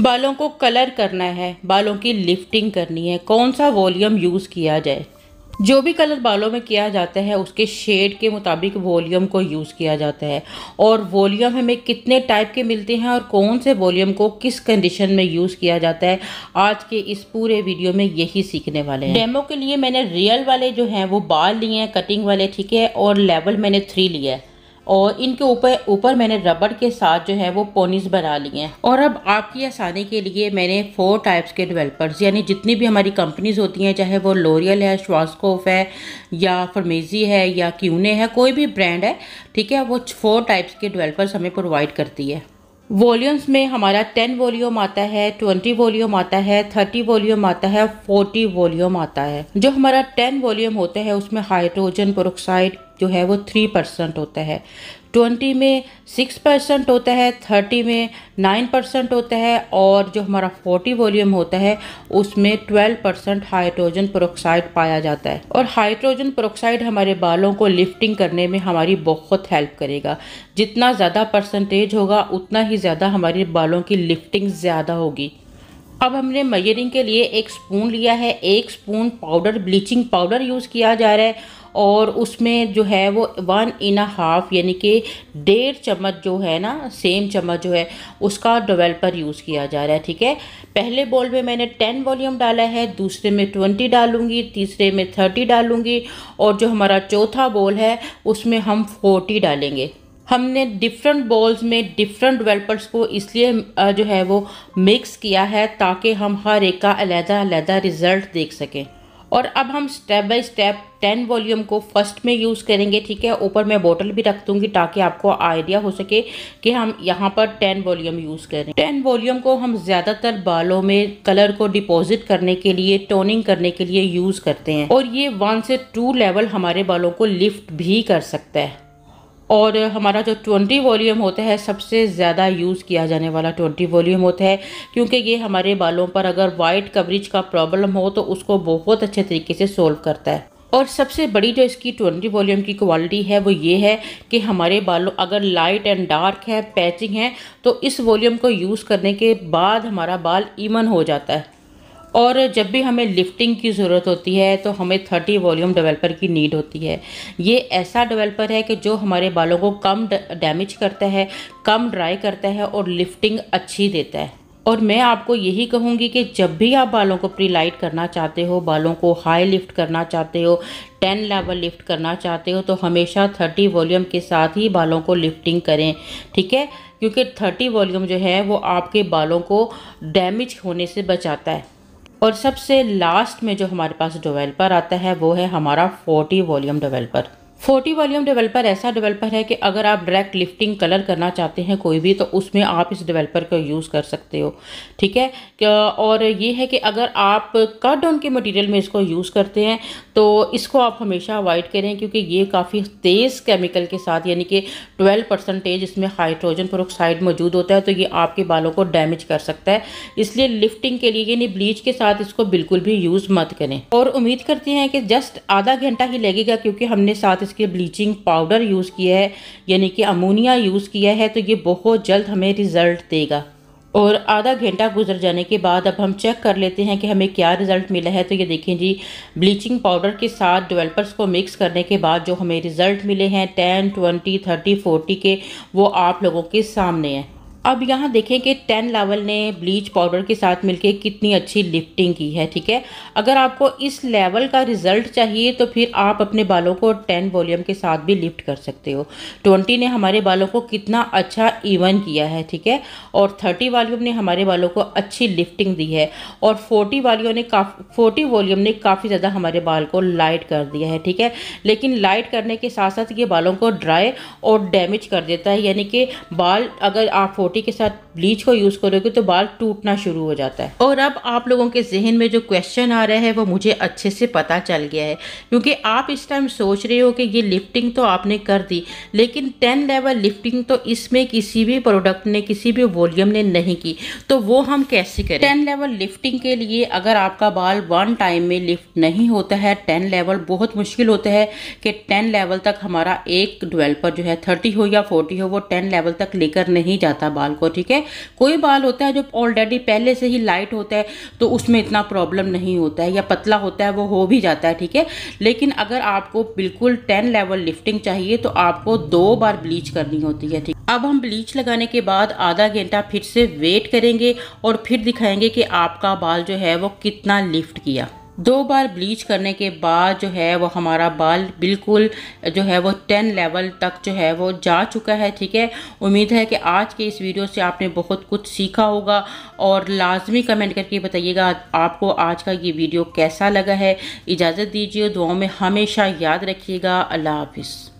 बालों को कलर करना है बालों की लिफ्टिंग करनी है कौन सा वॉल्यूम यूज़ किया जाए जो भी कलर बालों में किया जाता है उसके शेड के मुताबिक वॉल्यूम को यूज़ किया जाता है और वॉल्यूम हमें कितने टाइप के मिलते हैं और कौन से वॉल्यूम को किस कंडीशन में यूज़ किया जाता है आज के इस पूरे वीडियो में यही सीखने वाले हैं डेमो के लिए मैंने रियल वाले जो हैं वो बाल लिए हैं कटिंग वाले ठीक है और लेवल मैंने थ्री लिया है और इनके ऊपर ऊपर मैंने रबड़ के साथ जो है वो पोनीज बना लिए हैं और अब आपकी आसानी के लिए मैंने फोर टाइप्स के डेवलपर्स यानी जितनी भी हमारी कंपनीज होती हैं चाहे वो लोरियल है श्वासकोफ है या फर्मेजी है या क्यूने है कोई भी ब्रांड है ठीक है वो फोर टाइप्स के डेवलपर्स हमें प्रोवाइड करती है वॉल्यूम्स में हमारा टेन वॉल्यूम आता है ट्वेंटी वॉल्यूम आता है थर्टी वॉल्यूम आता है फोर्टी वॉल्यूम आता है जो हमारा टेन वॉल्यूम होता है उसमें हाइड्रोजन पेरोक्साइड जो है वो थ्री परसेंट होता है ट्वेंटी में सिक्स परसेंट होता है थर्टी में नाइन परसेंट होता है और जो हमारा फोर्टी वॉल्यूम होता है उसमें ट्वेल्व परसेंट हाइड्रोजन प्रोक्साइड पाया जाता है और हाइड्रोजन प्रोक्साइड हमारे बालों को लिफ्टिंग करने में हमारी बहुत हेल्प करेगा जितना ज़्यादा परसेंटेज होगा उतना ही ज़्यादा हमारे बालों की लिफ्टिंग ज़्यादा होगी अब हमने मयरिंग के लिए एक स्पून लिया है एक spoon powder bleaching powder use किया जा रहा है और उसमें जो है वो वन इन अ हाफ यानी कि डेढ़ चम्मच जो है ना सेम चम्मच जो है उसका डेवलपर यूज़ किया जा रहा है ठीक है पहले बॉल में मैंने टेन वॉल्यूम डाला है दूसरे में ट्वेंटी डालूंगी तीसरे में थर्टी डालूंगी और जो हमारा चौथा बॉल है उसमें हम फोर्टी डालेंगे हमने डिफरेंट बॉल्स में डिफरेंट डेवलपर्स को इसलिए जो है वो मिक्स किया है ताकि हम हर एक का अलहदा अलहदा रिज़ल्ट देख सकें और अब हम step by step ten volume को फर्स्ट में यूज़ करेंगे ठीक है ऊपर मैं बोतल भी रख दूंगी ताकि आपको आइडिया हो सके कि हम यहाँ पर टेन वॉल्यूम यूज़ करें टेन वॉल्यूम को हम ज़्यादातर बालों में कलर को डिपॉजिट करने के लिए टोनिंग करने के लिए यूज़ करते हैं और ये वन से टू लेवल हमारे बालों को लिफ्ट भी कर सकता है और हमारा जो ट्वेंटी वॉल्यूम होता है सबसे ज़्यादा यूज़ किया जाने वाला ट्वेंटी वॉल्यूम होता है क्योंकि ये हमारे बालों पर अगर वाइट कवरेज का प्रॉब्लम हो तो उसको बहुत अच्छे तरीके से सोल्व करता है और सबसे बड़ी जो इसकी ट्वेंटी वॉल्यूम की क्वालिटी है वो ये है कि हमारे बालों अगर लाइट एंड डार्क है पैचिंग है तो इस वॉल्यूम को यूज़ करने के बाद हमारा बाल ईवन हो जाता है और जब भी हमें लिफ्टिंग की ज़रूरत होती है तो हमें 30 वॉल्यूम डेवलपर की नीड होती है ये ऐसा डेवलपर है कि जो हमारे बालों को कम डैमेज करता है कम ड्राई करता है और लिफ्टिंग अच्छी देता है और मैं आपको यही कहूँगी कि जब भी आप बालों को प्री लाइट करना चाहते हो बालों को हाई लिफ्ट करना चाहते हो टेन लेवल लिफ्ट करना चाहते हो तो हमेशा थर्टी वॉल्यूम के साथ ही बालों को लिफ्टिंग करें ठीक है क्योंकि थर्टी वॉल्यूम जो है वो आपके बालों को डैमेज होने से बचाता है और सबसे लास्ट में जो हमारे पास डेवलपर आता है वो है हमारा forty volume developer forty volume developer ऐसा डेवलपर है कि अगर आप डायरेक्ट लिफ्टिंग कलर करना चाहते हैं कोई भी तो उसमें आप इस डेवलपर का यूज़ कर सकते हो ठीक है और ये है कि अगर आप कट डाउन के मटेरियल में इसको यूज़ करते हैं तो इसको आप हमेशा अवॉइड करें क्योंकि ये काफ़ी तेज़ केमिकल के साथ यानी कि ट्वेल्व परसेंटेज इसमें हाइड्रोजन प्रोक्साइड मौजूद होता है तो ये आपके बालों को डैमेज कर सकता है इसलिए लिफ्टिंग के लिए यानी ब्लीच के साथ इसको बिल्कुल भी यूज़ मत करें और उम्मीद करते हैं कि जस्ट आधा घंटा ही लगेगा क्योंकि हमने साथ इसके ब्लीचिंग पाउडर यूज़ किया है यानी कि अमोनिया यूज़ किया है तो ये बहुत जल्द हमें रिज़ल्ट देगा और आधा घंटा गुजर जाने के बाद अब हम चेक कर लेते हैं कि हमें क्या रिज़ल्ट मिला है तो ये देखें जी ब्लीचिंग पाउडर के साथ डेवलपर्स को मिक्स करने के बाद जो हमें रिज़ल्ट मिले हैं टेन ट्वेंटी थर्टी फोर्टी के वो आप लोगों के सामने हैं अब यहाँ देखें कि टेन लेवल ने ब्लीच पाउडर के साथ मिलके कितनी अच्छी लिफ्टिंग की है ठीक है अगर आपको इस लेवल का रिज़ल्ट चाहिए तो फिर आप अपने बालों को टेन वॉल्यूम के साथ भी लिफ्ट कर सकते हो ट्वेंटी ने हमारे बालों को कितना अच्छा इवन किया है ठीक है और थर्टी वॉल्यूम ने हमारे बालों को अच्छी लिफ्टिंग दी है और फोर्टी वालियों ने काफ़ी फोर्टी वॉल्यूम ने काफ़ी ज़्यादा हमारे बाल को लाइट कर दिया है ठीक है लेकिन लाइट करने के साथ साथ ये बालों को ड्राई और डैमेज कर देता है यानी कि बाल अगर आप रोटी के साथ ब्लीच को यूज़ करोगे तो बाल टूटना शुरू हो जाता है और अब आप लोगों के जहन में जो क्वेश्चन आ रहा है वो मुझे अच्छे से पता चल गया है क्योंकि आप इस टाइम सोच रहे हो कि ये लिफ्टिंग तो आपने कर दी लेकिन टेन लेवल लिफ्टिंग तो इसमें किसी भी प्रोडक्ट ने किसी भी वॉल्यूम ने नहीं की तो वो हम कैसे करें टेन लेवल लिफ्टिंग के लिए अगर आपका बाल वन टाइम में लिफ्ट नहीं होता है टेन लेवल बहुत मुश्किल होता है कि टेन लेवल तक हमारा एक डिवेल्पर जो है थर्टी हो या फोर्टी हो वो टेन लेवल तक लेकर नहीं जाता बाल बाल को ठीक है कोई बाल होता है जो ऑलरेडी पहले से ही लाइट होता है तो उसमें इतना प्रॉब्लम नहीं होता है या पतला होता है वो हो भी जाता है ठीक है लेकिन अगर आपको बिल्कुल टेन लेवल लिफ्टिंग चाहिए तो आपको दो बार ब्लीच करनी होती है ठीक अब हम ब्लीच लगाने के बाद आधा घंटा फिर से वेट करेंगे और फिर दिखाएंगे कि आपका बाल जो है वो कितना लिफ्ट किया दो बार ब्लीच करने के बाद जो है वो हमारा बाल बिल्कुल जो है वो टेन लेवल तक जो है वो जा चुका है ठीक है उम्मीद है कि आज के इस वीडियो से आपने बहुत कुछ सीखा होगा और लाजमी कमेंट करके बताइएगा आपको आज का ये वीडियो कैसा लगा है इजाज़त दीजिए दुआओं में हमेशा याद रखिएगा अल्लाह हाफिज़